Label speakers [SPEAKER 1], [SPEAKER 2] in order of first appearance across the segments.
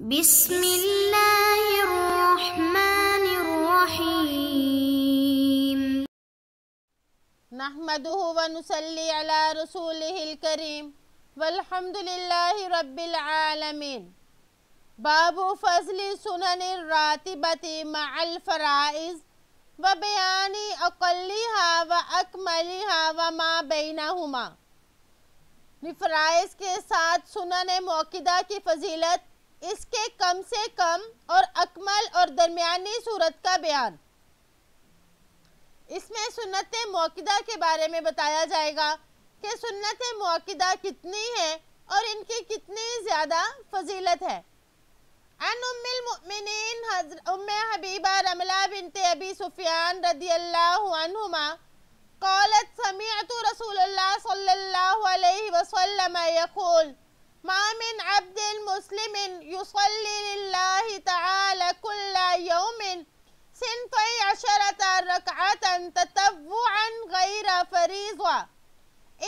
[SPEAKER 1] बिस्मिल्लाहिर्रहमानिर्रहीम वल्हम्दुलिल्लाहि बाबू फजल सुनन रातिबति मअल फ़राइज़ व बयानी अकलिहा व के साथ सुनन मौकदा की फजीलत इसके कम से कम और अकमल और दरमियानी सूरत का बयान इसमें सुन्नत मौकदा के बारे में बताया जाएगा कि सुन्नत मौकदा कितनी है और इनकी कितनी ज़्यादा फजीलत है अन उम्मिन उम हबीबा रमला बिनत अबी सुफियान रदी अल्लाहुमा कौलत समियत रसूल सल्लल्लाहु अलैहि वसल्लम यकूल ما من عبد مسلم يصلي لله تعالى كل يوم سنتي عشرة ركعة تتبعا غير فريضة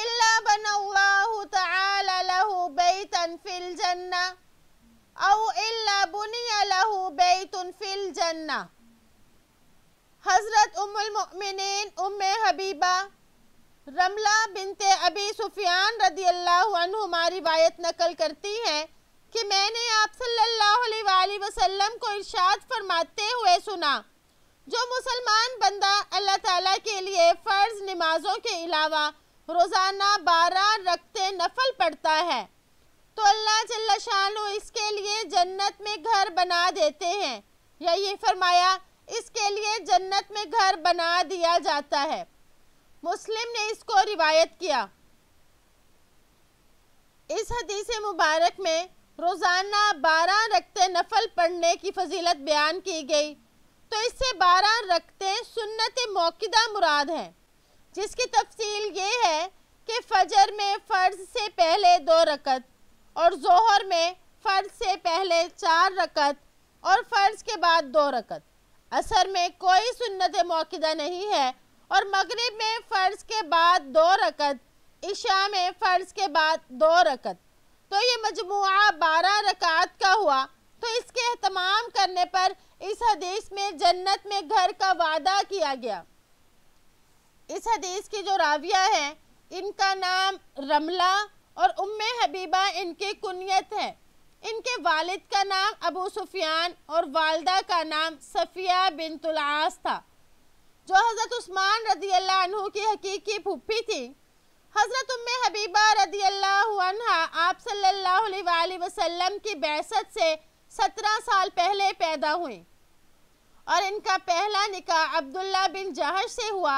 [SPEAKER 1] إلا بنى الله تعالى له بيتا في الجنة أو إلا بني له بيت في الجنة حضرت أم المؤمنين أم حبيبة रमला बिनते अबी सुफियान रदी अल्लाह रिवायत नकल करती हैं कि मैंने आप सल्लल्लाहु अलैहि वसल्लम को इरशाद फरमाते हुए सुना जो मुसलमान बंदा अल्लाह ताला के लिए फ़र्ज़ नमाज़ों के अलावा रोज़ाना बारह रखते नफल पढ़ता है तो अल्लाह जल्ला शाह इसके लिए जन्नत में घर बना देते हैं या ये फरमाया इसके लिए जन्नत में घर बना दिया जाता है मुस्लिम ने इसको रिवायत किया इस हदीस मुबारक में रोज़ाना बारह रखते नफल पढ़ने की फजीलत बयान की गई तो इससे बारह रखते सुन्नत मौकदा मुराद हैं जिसकी तफसील ये है कि फजर में फ़र्ज से पहले दो रकत और जोहर में फ़र्ज से पहले चार रकत और फ़र्ज के बाद दो रकत असर में कोई सुन्नत मौकदा नहीं है और मगरब में फ़र्ज के बाद दो रकत इशा में फ़र्ज के बाद दो रकत तो ये मजमू बारह रकात का हुआ तो इसके अहतमाम करने पर इस हदीस में जन्नत में घर का वादा किया गया इस हदीस की जो राविया है इनका नाम रमला और उम्म हबीबा इनकी कुनियत है इनके वालिद का नाम अबू सुफियान और वालदा का नाम सफ़िया बिन तुलास था जो हज़रत उस्मान रदी अल्लाह की हकीकी फूफी थी हज़रत उम्म हबीबा रदी अल्लाह आप सल्लल्लाहु अलैहि वसल्लम की बैसत से सत्रह साल पहले पैदा हुई और इनका पहला निकाह अब्दुल्ला बिन जहश से हुआ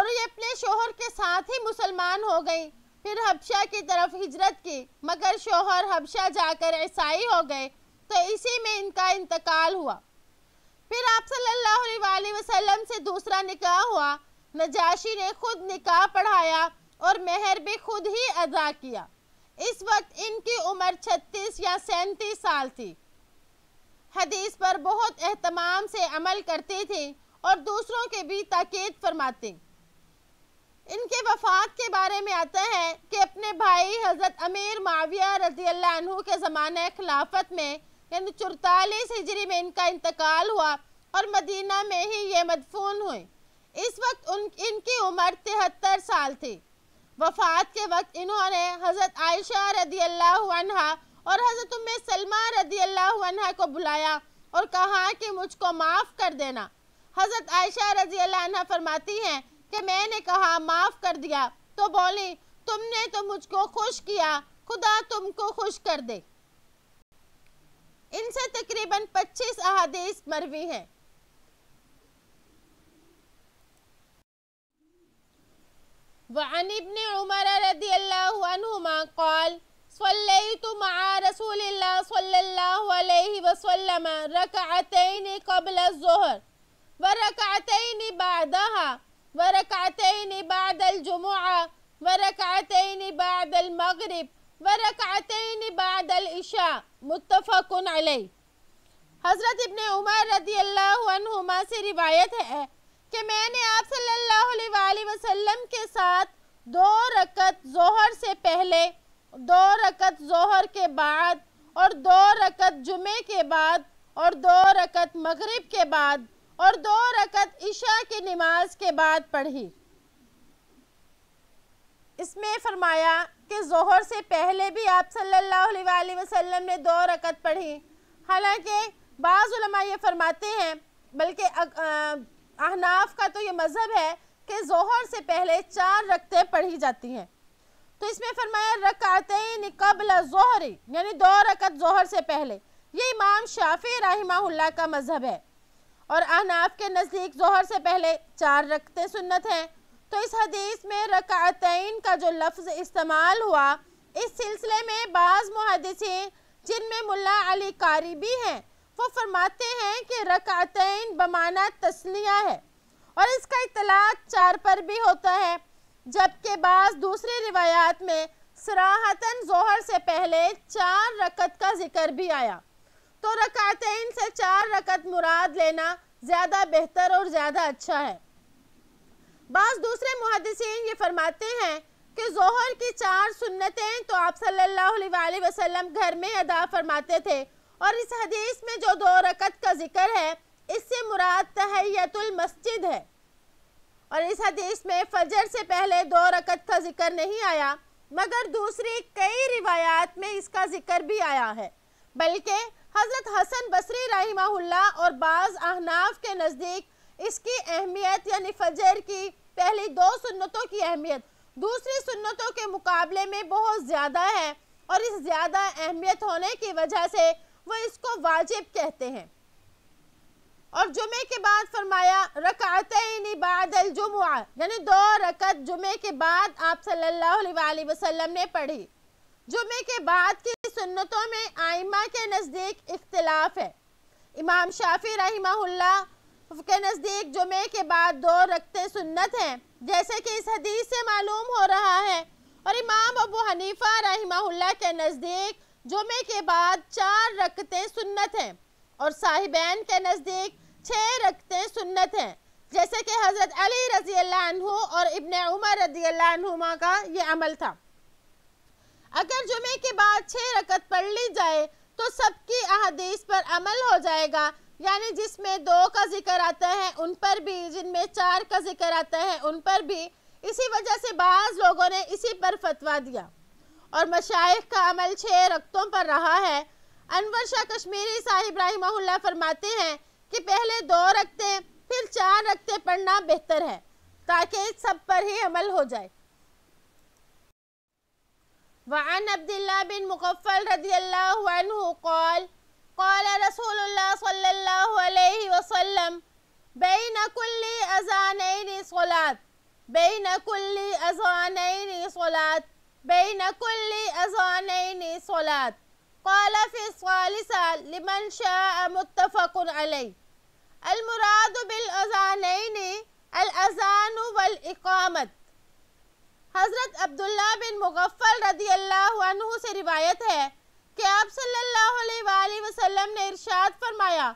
[SPEAKER 1] और ये अपने शोहर के साथ ही मुसलमान हो गई फिर हबशा की तरफ हिजरत की मगर शोहर हबशा जाकर ईसाई हो गए तो इसी में इनका इंतकाल हुआ फिर आप सल्लल्लाहु अलैहि वसल्लम से दूसरा निकाह हुआ नजाशी ने खुद निकाह पढ़ाया और मेहर भी खुद ही अदा किया इस वक्त इनकी उम्र 36 या सैंतीस साल थी हदीस पर बहुत अहतमाम से अमल करती थी और दूसरों के भी ताकीद फरमाती इनके वफात के बारे में आता है कि अपने भाई हज़रत अमीर माविया रजी अल्लाह के ज़माने खिलाफत में यानी चौतालीस हिजरी में इनका इंतकाल हुआ और मदीना में ही ये मदफून हुए इस वक्त उन इनकी उम्र तिहत्तर साल थी वफात के वक्त इन्होंने हज़रत आयशा रदी अल्लाह और हज़रत उम सलमा रदी अल्लाह को बुलाया और कहा कि मुझको माफ़ कर देना हज़रत आयशा रजी अल्लाह फरमाती हैं कि मैंने कहा माफ़ कर दिया तो बोली तुमने तो मुझको खुश किया खुदा तुमको खुश कर दे इनसे तकरीबन 25 अहादीस मरवी हैं وعن ابن عمر رضي الله عنهما قال صليت مع رسول الله صلى الله عليه وسلم ركعتين قبل الظهر وركعتين بعدها وركعتين بعد الجمعة وركعتين بعد المغرب वरक़तन बादलशा मुतफ़ हज़रत इबन उमर रदी अल्लाह से रिवायत है कि मैंने आप सल्लल्लाहु अलैहि वसल्लम के साथ दो रकत जहर से पहले दो रकत जहर के बाद और दो रकत जुमे के बाद और दो रकत मगरिब के बाद और दो रकत इशा की नमाज के बाद पढ़ी इसमें फरमाया कि जहर से पहले भी आप सल्लल्लाहु अलैहि वसल्लम ने दो रकत पढ़ी हालांकि बाज़ुलमा ये फरमाते हैं बल्कि अहनाफ का तो ये मज़हब है कि जहर से पहले चार रकतें पढ़ी जाती हैं तो इसमें फरमाया रकातें निकबल जहरी यानी दो रकत जहर से पहले ये इमाम शाफी राहिमाहुल्ला का मज़हब है और अहनाफ के नज़दीक जहर से पहले चार रकतें सुन्नत हैं तो इस हदीस में रकातैन का जो लफ्ज़ इस्तेमाल हुआ इस सिलसिले में बाज़ मुहदसिन जिनमें मुल्ला अली कारी भी हैं वो फरमाते हैं कि रकातैन बमाना तस्लिया है और इसका इतलाक चार पर भी होता है जबकि बाज़ दूसरी रिवायात में सराहतन जोहर से पहले चार रकत का जिक्र भी आया तो रकातैन से चार रकत मुराद लेना ज़्यादा बेहतर और ज़्यादा अच्छा है बाज़ दूसरे मुहदसिन ये फरमाते हैं कि जोहर की चार सुन्नतें तो आप सल्लल्लाहु अलैहि वसल्लम घर में अदा फरमाते थे और इस हदीस में जो दो रकत का जिक्र है इससे मुराद तहैतुल मस्जिद है और इस हदीस में फजर से पहले दो रकत का जिक्र नहीं आया मगर दूसरी कई रिवायात में इसका जिक्र भी आया है बल्कि हज़रत हसन बसरी रही और बाज़ अहनाफ के नज़दीक इसकी अहमियत यानी फजर की पहली दो सुन्नतों की अहमियत दूसरी सुन्नतों के मुकाबले में बहुत ज़्यादा है और इस ज़्यादा अहमियत होने की वजह से वह इसको वाजिब कहते हैं और जुमे के बाद फरमाया रकातनी बादल जुमुआ यानी दो रकत जुमे के बाद आप सल्लल्लाहु अलैहि वसल्लम ने पढ़ी जुमे के बाद की सुन्नतों में आइमा के नज़दीक इख्तलाफ है इमाम शाफी रही के नज़दीक जुमे के बाद दो रखते सुन्नत हैं जैसे कि इस हदीस से मालूम हो रहा है और इमाम अबू हनीफा रहीमाहुल्ला के नज़दीक जुमे के बाद चार रखते सुन्नत हैं और साहिबैन के नज़दीक छः रखते सुन्नत हैं जैसे कि हज़रत अली रजी अल्लाह और इबन उमर रजी अल्लाहुमा का ये अमल था अगर जुमे के बाद छः रकत पढ़ ली जाए तो सबकी अहदीस पर अमल हो जाएगा यानी जिसमें दो का जिक्र आता है उन पर भी जिनमें चार का जिक्र आता है उन पर भी इसी वजह से बाज़ लोगों ने इसी पर फतवा दिया और मशाइ का अमल छः रक्तों पर रहा है अनवर शाह कश्मीरी साहिब राहिमहुल्ला फरमाते हैं कि पहले दो रखते फिर चार रखते पढ़ना बेहतर है ताकि सब पर ही अमल हो जाए वन अब्दुल्ला बिन मुकफ़ल रदी अल्लाह कौल قال رسول الله صلى الله عليه وسلم بين كل أذانين صلاة بين كل أذانين صلاة بين كل أذانين صلاة قال في الثالثة لمن شاء متفق عليه المراد بالأذانين الأذان والإقامة حضرت بن مغفل मुगफ़ल रदी अल्लाह سے روایت ہے कि आप सल्लल्लाहु अलैहि वसल्लम ने इरशाद फरमाया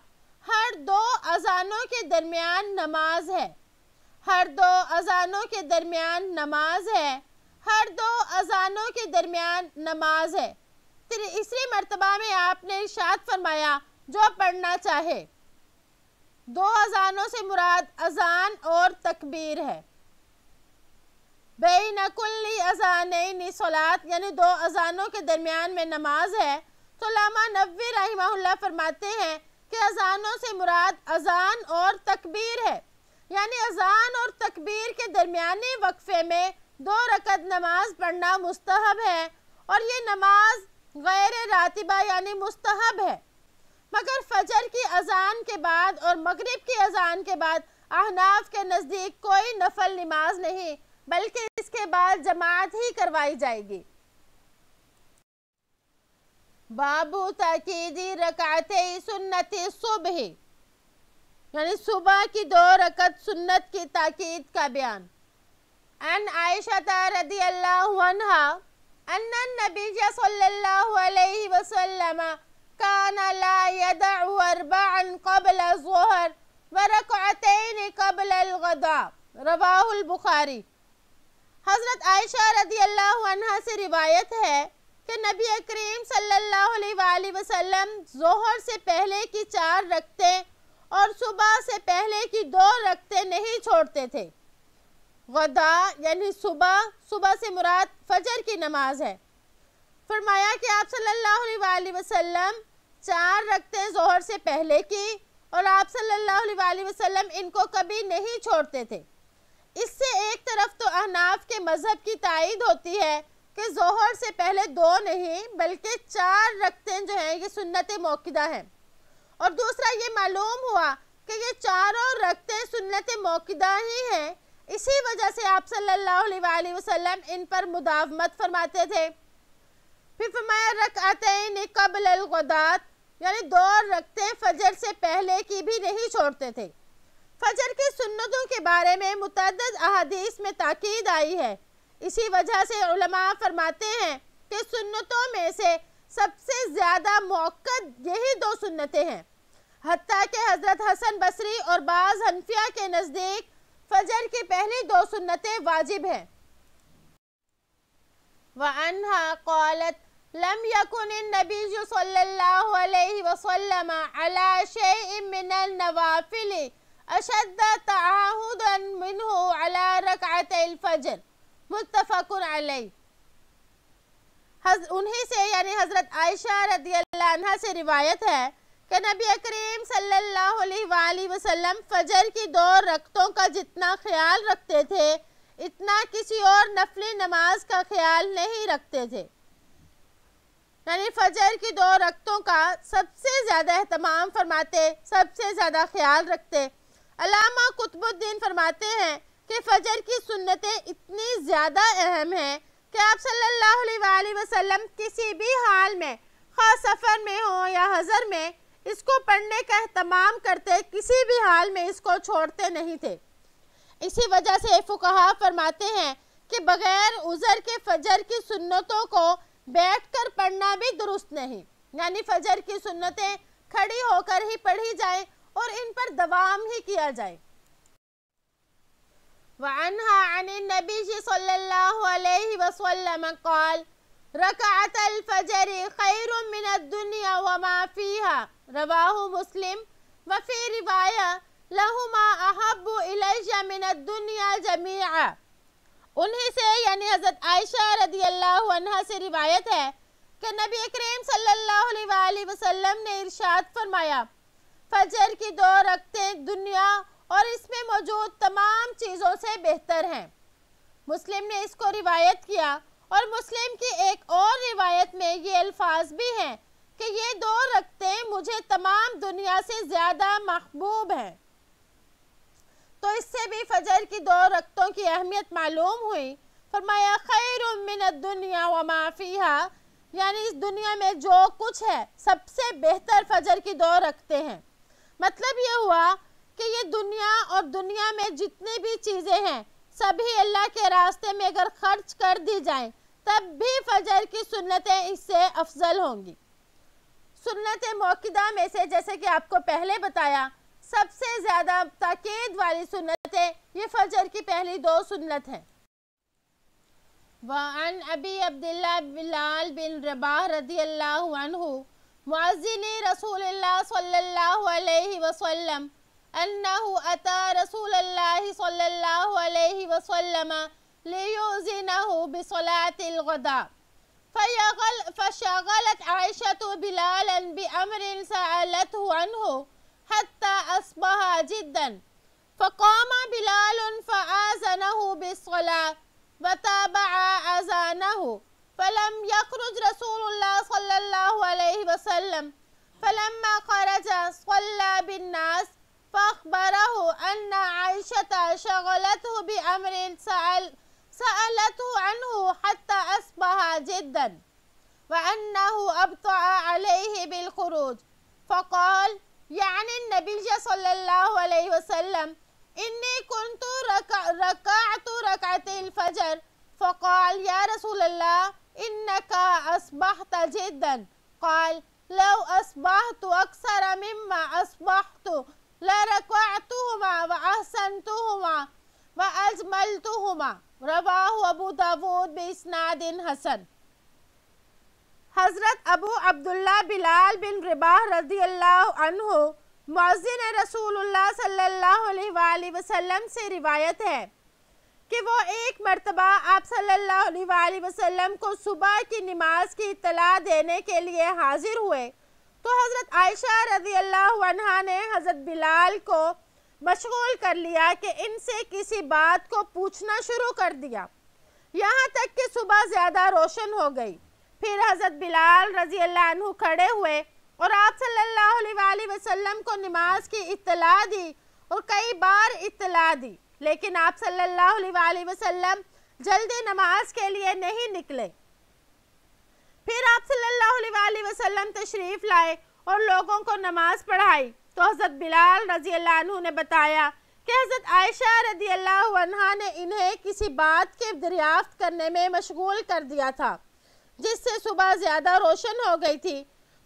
[SPEAKER 1] हर दो अजानों के दरमियान नमाज है हर दो अजानों के दरमियान नमाज है हर दो अजानों के दरमियान नमाज है फिर तीसरी मरतबा में आपने इरशाद फरमाया जो पढ़ना चाहे दो अजानों से मुराद अजान और तकबीर है बेन कुल्ली अजान सलात यानी दो अजानों के दरमियान में नमाज है तो लामा नबी रही फरमाते हैं कि अजानों से मुराद अजान और तकबीर है यानी अजान और तकबीर के दरमिया वक्फे में दो रकत नमाज पढ़ना मुस्तहब है और ये नमाज गैर रातिबा यानी मुस्तहब है मगर फजर की अजान के बाद और मगरिब की अजान के बाद अहनाफ के नज़दीक कोई नफल नमाज नहीं बल्कि इसके बाद जमात ही करवाई जाएगी बाबू तकीदी रकात सुन्नत सुबह यानी सुबह की दो रकत सुन्नत की ताकीद का बयान अन आयशा रदी अल्लाह أن النبي صلى الله عليه وسلم كان لا يدع أربعا قبل الظهر وركعتين قبل الغداء رواه البخاري हज़रत आयशा रदी अल्लाह से रिवायत है कि नबी करीम सल्लल्लाहु वसल्लम जोहर से पहले की चार रखते और सुबह से पहले की दो रखते नहीं छोड़ते थे गदा यानी सुबह सुबह से मुराद फजर की नमाज है फरमाया कि आप सल्लल्लाहु अलैहि वसल्लम चार रखते जोहर से पहले की और आप सल्लल्लाहु अलैहि वसल्लम इनको कभी नहीं छोड़ते थे इससे एक तरफ तो अहनाफ के मज़हब की तइद होती है कि जोहर से पहले दो नहीं बल्कि चार रखते जो हैं ये सुन्नत मौकदा हैं और दूसरा ये मालूम हुआ कि ये चारों रखते सुन्नत मौकदा ही हैं इसी वजह से आप सल्लल्लाहु अलैहि वसल्लम इन पर मुदावमत फरमाते थे फिर फरमाया रखते कबल यानी दो रखते फजर से पहले की भी नहीं छोड़ते थे फजर की सुन्नतों के बारे में मुतद अहदीस में ताकीद आई है इसी वजह से फरमाते हैं कि सुन्नतों में से सबसे ज़्यादा मौक़द यही दो सुन्नतें हैं हती के हज़रत हसन बसरी और बाज़ हनफिया के नज़दीक फजर की पहली दो सुन्नतें वाजिब हैं वनहा कौलत लम यकुन नबी सल्लल्लाहु अलैहि वसल्लम अला शै'इन मिनल नवाफिली अशद तहदन मिनह अला रकात फ़जर मुतफ़क़ उन्हीं से यानी हज़रत आयशा रदी अल्लाह से रिवायत है कि नबी करीम सल्लल्लाहु अलैहि वसल्लम फ़जर की दो रकतों का जितना ख्याल रखते थे इतना किसी और नफली नमाज का ख्याल नहीं रखते थे यानी फजर की दो रक्तों का सबसे ज़्यादा अहतमाम फरमाते सबसे ज़्यादा ख्याल रखते अलामा कुतुबुद्दीन फरमाते हैं कि फजर की सुन्नतें इतनी ज़्यादा अहम हैं कि आप सल्लल्लाहु अलैहि वसल्लम किसी भी हाल में खास सफ़र में हो या हज़र में इसको पढ़ने का अहतमाम करते किसी भी हाल में इसको छोड़ते नहीं थे इसी वजह से फुकहा फरमाते हैं कि बग़ैर उज़र के फजर की सुन्नतों को बैठ कर पढ़ना भी दुरुस्त नहीं यानी फजर की सुन्नतें खड़ी होकर ही पढ़ी जाएँ और इन पर दवाम ही किया जाए الله عليه وسلم قال रकात الفجر خير من الدنيا وما فيها رواه مسلم وفي रिवाया لهما अहब इलैया من الدنيا جميعا उन्हें से यानी हज़रत आयशा रदी अल्लाह अनहा से रिवायत है कि नबी करीम सल्लल्लाहु अलैहि वसल्लम ने इरशाद फरमाया फजर की दो रखतें दुनिया और इसमें मौजूद तमाम चीज़ों से बेहतर हैं मुस्लिम ने इसको रिवायत किया और मुस्लिम की एक और रिवायत में ये अल्फाज भी हैं कि ये दो रखतें मुझे तमाम दुनिया से ज़्यादा महबूब हैं तो इससे भी फजर की दो रखतों की अहमियत मालूम हुई फरमाया खैर उमिन दुनिया व माफिया यानी इस दुनिया में जो कुछ है सबसे बेहतर फजर की दो रखते हैं मतलब ये हुआ कि ये दुनिया और दुनिया में जितनी भी चीज़ें हैं सभी अल्लाह के रास्ते में अगर खर्च कर दी जाएं तब भी फजर की सुन्नतें इससे अफजल होंगी सुन्नत मौकदा में से जैसे कि आपको पहले बताया सबसे ज़्यादा ताक़द वाली सुन्नतें ये फजर की पहली दो सुन्नत हैं वन Abi Abdullah Bilal bin Rabah रदी अल्लाह معزني رسول الله صلى الله عليه وسلم أنه أتى رسول الله صلى الله عليه وسلم ليؤذنه بصلاة الغداء فيغل فشغلت عائشة بلالا بأمر سألته عنه حتى أصبح جدا فقام بلال فآذنه بالصلاة وتابع أذانه فلم يخرج رسول الله صلى الله عليه وسلم فلما خرج صلى بالناس فأخبره أن عائشة شغلته بأمر سأل سألته عنه حتى أصبح جدا وأنه أبطأ عليه بالخروج فقال يعني النبي صلى الله عليه وسلم إني كنت ركعت ركعة الفجر فقال يا رسول الله إنك أصبحت جدا قال لو أصبحت أكثر مما أصبحت لركعتهما وأحسنتهما وأجملتهما रवाह अबू दाऊद बेसनादिन हसन हज़रत अबू अब्दुल्ला बिलाल बिन रिबाह रजी अल्लाह अनहु मौजिन रसूलुल्लाह सल्लल्लाहु अलैहि वसल्लम से रिवायत है कि वो एक मरतबा आप सल्ला अलैहि को सुबह की नमाज की इतला देने के लिए हाजिर हुए तो हज़रत आयशा रज़ी अल्लाह ने हज़रत बिलाल को मशगूल कर लिया कि इनसे किसी बात को पूछना शुरू कर दिया यहाँ तक कि सुबह ज़्यादा रोशन हो गई फिर हज़रत बिलाल रजी अल्लाह खड़े हुए और आप सल्ला वसलम को नमाज की इतला दी और कई बार इतला दी लेकिन आप सल्लल्लाहु अलैहि वसल्लम जल्दी नमाज के लिए नहीं निकले फिर आप सल्लल्लाहु अलैहि वसल्लम तशरीफ़ लाए और लोगों को नमाज पढ़ाई तो हज़रत बिलाल रजी अल्लाह ने बताया कि हज़रत आयशा रजी अल्लाह ने इन्हें किसी बात के दरियाफ्त करने में मशगूल कर दिया था जिससे सुबह ज़्यादा रोशन हो गई थी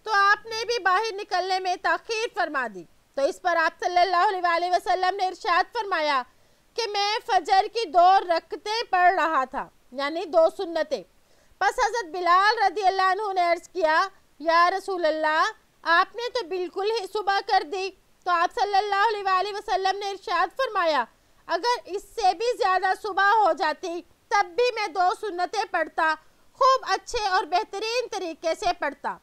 [SPEAKER 1] तो आपने भी बाहर निकलने में तखीर फरमा दी तो इस पर आप सल्लल्लाहु अलैहि वसल्लम ने इरशाद फरमाया कि मैं फजर की दो रकतें पढ़ रहा था यानी दो सुन्नतें बस हज़रत बिलाल रदी अल्लाह ने अर्ज़ किया या रसूल अल्लाह आपने तो बिल्कुल ही सुबह कर दी तो आप सल्लल्लाहु अलैहि वसल्लम ने इरशाद फरमाया अगर इससे भी ज़्यादा सुबह हो जाती तब भी मैं दो सुन्नतें पढ़ता खूब अच्छे और बेहतरीन तरीके से पढ़ता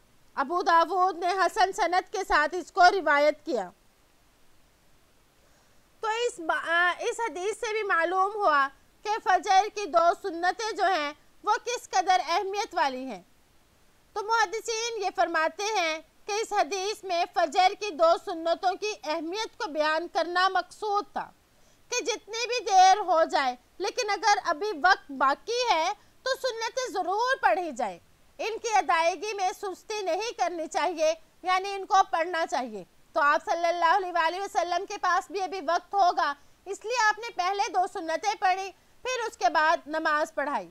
[SPEAKER 1] अबू दाऊद ने हसन सनत के साथ इसको रिवायत किया तो इस इस हदीस से भी मालूम हुआ कि फजर की दो सुन्नतें जो हैं वो किस कदर अहमियत वाली हैं तो मुहदसिन ये फरमाते हैं कि इस हदीस में फजर की दो सुन्नतों की अहमियत को बयान करना मकसूद था कि जितनी भी देर हो जाए लेकिन अगर अभी वक्त बाकी है तो सुन्नतें ज़रूर पढ़ी जाए इनकी अदायगी में सुस्ती नहीं करनी चाहिए यानी इनको पढ़ना चाहिए तो आप सल्लल्लाहु अलैहि के पास भी अभी वक्त होगा इसलिए आपने पहले दो सुन्नतें पढ़ी फिर उसके बाद नमाज पढ़ाई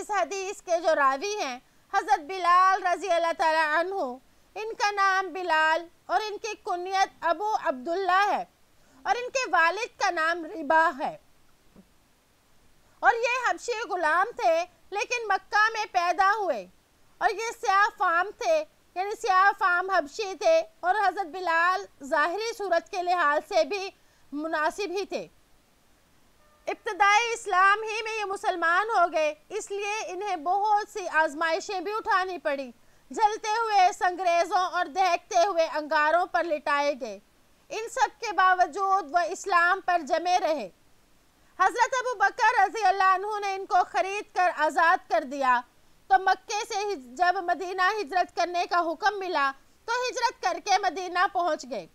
[SPEAKER 1] इस हदीस के जो रावी हैं हज़रत बिलाल रजी अल्लाह तु इनका नाम बिलाल और इनकी कुनियत अबू अब्दुल्ला है और इनके वालिद का नाम रिबा है और ये हबशी ग़ुलाम थे लेकिन मक्का में पैदा हुए और ये स्याह फाम थे यानी सियाह फाम हबशी थे और हज़रत बिलाल ज़ाहरी सूरत के लिहाज से भी मुनासिब ही थे इब्तदाई इस्लाम ही में ये मुसलमान हो गए इसलिए इन्हें बहुत सी आजमाइशें भी उठानी पड़ी जलते हुए संग्रेज़ों और दहकते हुए अंगारों पर लिटाए गए इन सब के बावजूद वह इस्लाम पर जमे रहे हज़रत अबू बकर रजी अल्लाह ने इनको ख़रीद कर आज़ाद कर दिया तो मक्के से जब मदीना हिजरत करने का हुक्म मिला तो हिजरत करके मदीना पहुंच गए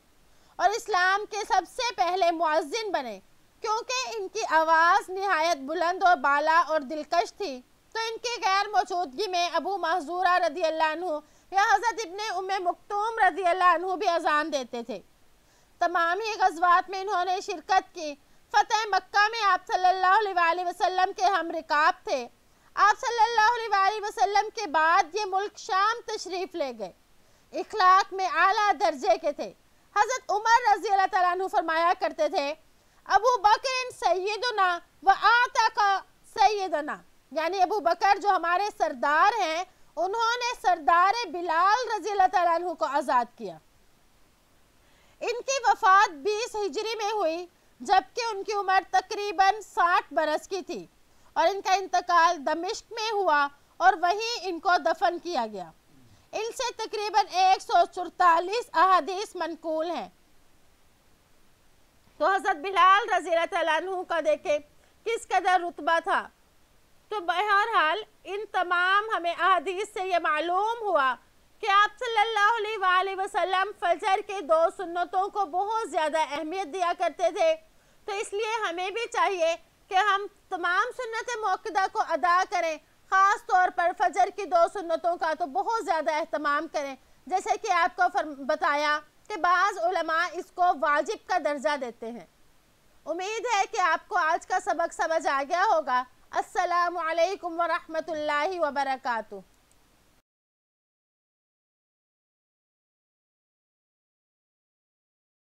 [SPEAKER 1] और इस्लाम के सबसे पहले मुआजिन बने क्योंकि इनकी आवाज़ नहायत बुलंद और बाला और दिलकश थी तो इनकी गैर मौजूदगी में अबू महजूरा रजी अल्लाह या हज़रत इबन उम मखतूम रजी अल्लाह भी अजान देते थे तमाम ही गजबात में इन्होंने शिरकत की फ़तेह मक्का में आप सल्लल्लाहु अलैहि वसल्लम के हम रिकाब थे आप सल्लल्लाहु अलैहि वसल्लम के बाद ये मुल्क शाम तशरीफ़ ले गए इखलाक में आला दर्जे के थे हज़रत उमर रजी अल्लाह फरमाया करते थे अबू बकर सैदना व आता का सैदना यानी अबू बकर जो हमारे सरदार हैं उन्होंने सरदार बिलाल रजी तु को आज़ाद किया इनकी वफात 20 हिजरी में हुई जबकि उनकी उम्र तकरीबन 60 बरस की थी और इनका इंतकाल दमिश्क में हुआ और वहीं इनको दफन किया गया इनसे तकरीबन एक सौ चौतालीस अहादीस मनकूल हैं तो हज़रत बिलाल रजी तु का देखें किस कदर रुतबा था तो बहरहाल इन तमाम हमें अहादीस से ये मालूम हुआ कि आप सल्लल्लाहु वसल्लम फजर के दो सुन्नतों को बहुत ज़्यादा अहमियत दिया करते थे तो इसलिए हमें भी चाहिए कि हम तमाम सुन्नत मौकदा को अदा करें ख़ास तौर पर फजर की दो सुन्नतों का तो बहुत ज़्यादा अहतमाम करें जैसे कि आपको बताया कि बाज़ इसको वाजिब का दर्जा देते हैं उम्मीद है कि आपको आज का सबक समझ आ गया होगा असलकम वरहमल वर्का